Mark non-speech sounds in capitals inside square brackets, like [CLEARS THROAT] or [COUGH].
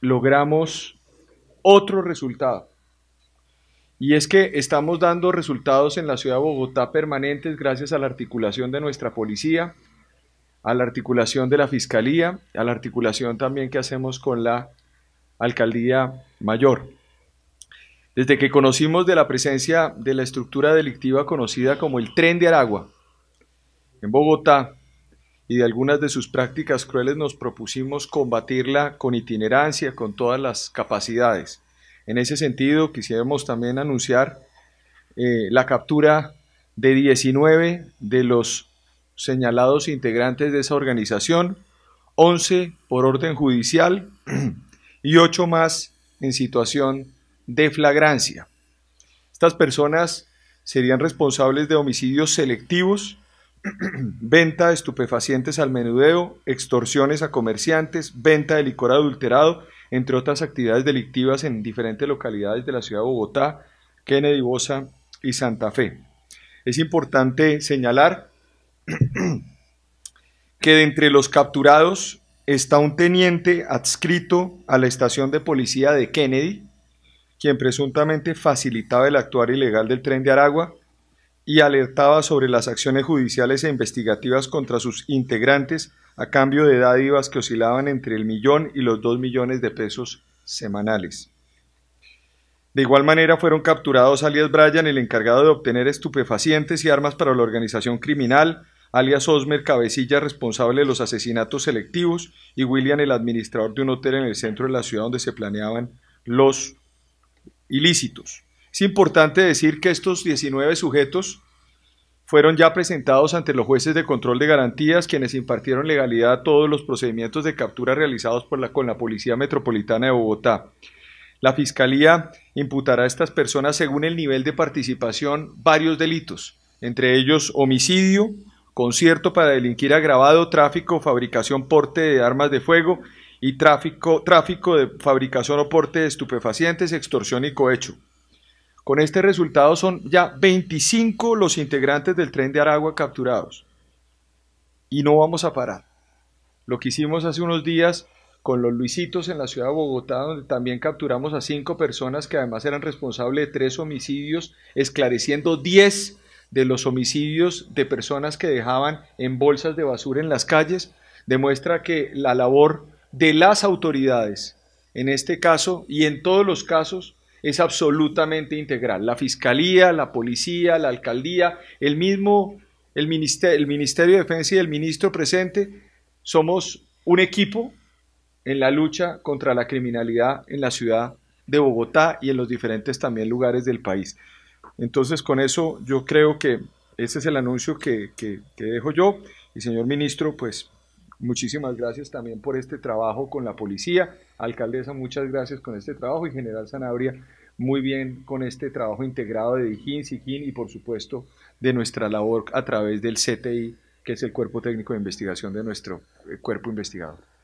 logramos otro resultado. Y es que estamos dando resultados en la ciudad de Bogotá permanentes gracias a la articulación de nuestra policía, a la articulación de la fiscalía, a la articulación también que hacemos con la alcaldía mayor. Desde que conocimos de la presencia de la estructura delictiva conocida como el tren de Aragua en Bogotá, y de algunas de sus prácticas crueles nos propusimos combatirla con itinerancia, con todas las capacidades. En ese sentido, quisiéramos también anunciar eh, la captura de 19 de los señalados integrantes de esa organización, 11 por orden judicial [CLEARS THROAT] y 8 más en situación de flagrancia. Estas personas serían responsables de homicidios selectivos, [CLEARS THROAT] venta de estupefacientes al menudeo, extorsiones a comerciantes, venta de licor adulterado, entre otras actividades delictivas en diferentes localidades de la ciudad de Bogotá, Kennedy, Bosa y Santa Fe. Es importante señalar [CLEARS THROAT] que de entre los capturados está un teniente adscrito a la estación de policía de Kennedy, quien presuntamente facilitaba el actuar ilegal del tren de Aragua, y alertaba sobre las acciones judiciales e investigativas contra sus integrantes a cambio de dádivas que oscilaban entre el millón y los dos millones de pesos semanales. De igual manera fueron capturados alias Bryan, el encargado de obtener estupefacientes y armas para la organización criminal, alias Osmer, cabecilla responsable de los asesinatos selectivos, y William, el administrador de un hotel en el centro de la ciudad donde se planeaban los ilícitos. Es importante decir que estos 19 sujetos fueron ya presentados ante los jueces de control de garantías, quienes impartieron legalidad a todos los procedimientos de captura realizados por la, con la Policía Metropolitana de Bogotá. La Fiscalía imputará a estas personas, según el nivel de participación, varios delitos, entre ellos homicidio, concierto para delinquir agravado, tráfico, fabricación, porte de armas de fuego y tráfico, tráfico de fabricación o porte de estupefacientes, extorsión y cohecho. Con este resultado son ya 25 los integrantes del tren de Aragua capturados. Y no vamos a parar. Lo que hicimos hace unos días con los Luisitos en la ciudad de Bogotá, donde también capturamos a cinco personas que además eran responsables de tres homicidios, esclareciendo 10 de los homicidios de personas que dejaban en bolsas de basura en las calles, demuestra que la labor de las autoridades, en este caso y en todos los casos, es absolutamente integral. La fiscalía, la policía, la alcaldía, el mismo, el ministerio, el ministerio de Defensa y el ministro presente, somos un equipo en la lucha contra la criminalidad en la ciudad de Bogotá y en los diferentes también lugares del país. Entonces, con eso yo creo que ese es el anuncio que, que dejo yo y señor ministro, pues Muchísimas gracias también por este trabajo con la policía. Alcaldesa, muchas gracias con este trabajo y General Sanabria, muy bien con este trabajo integrado de Dijín, Sijín y por supuesto de nuestra labor a través del CTI, que es el cuerpo técnico de investigación de nuestro eh, cuerpo investigador.